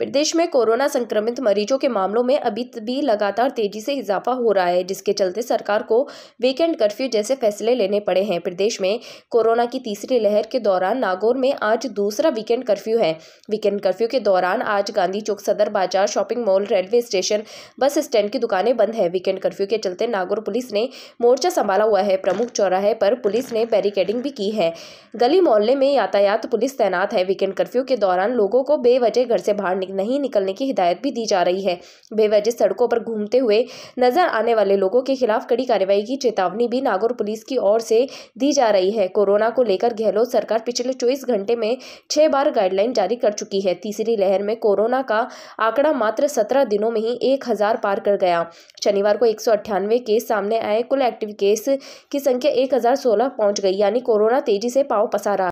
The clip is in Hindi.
प्रदेश में कोरोना संक्रमित मरीजों के मामलों में अभी भी लगातार तेजी से इजाफा हो रहा है जिसके चलते सरकार को वीकेंड कर्फ्यू जैसे फैसले लेने पड़े हैं प्रदेश में कोरोना की तीसरी लहर के दौरान नागौर में आज दूसरा वीकेंड कर्फ्यू है वीकेंड कर्फ्यू के दौरान आज Gandhi Chowk Sadar Bazaar shopping mall railway station bus stand की दुकानें बंद है वीकेंड कर्फ्यू के चलते नागौर पुलिस ने मोर्चा संभाला हुआ है प्रमुख चौराहे पर पुलिस ने बैरिकेडिंग भी की है गली मोहल्ले में यातायात पुलिस तैनात है वीकेंड कर्फ्यू के दौरान लोगों को बेवजह घर से बाहर निकल नहीं निकलने की हिदायत भी दी जा रही है बेवजह सड़कों पर घूमते हुए नजर आने वाले लोगों के खिलाफ कड़ी कार्रवाई की चेतावनी भी नागौर पुलिस की ओर से दी जा रही है कोरोना को लेकर गहलोत सरकार पिछले चौबीस घंटे में छह बार गाइडलाइन जारी कर चुकी है तीसरी लहर में कोरोना का आंकड़ा मात्र सत्रह दिनों में ही एक पार कर गया शनिवार को एक केस सामने आए कुल एक्टिव केस की संख्या एक हजार सोलह पहुंच गई यानी कोरोना तेजी से पाव पसारा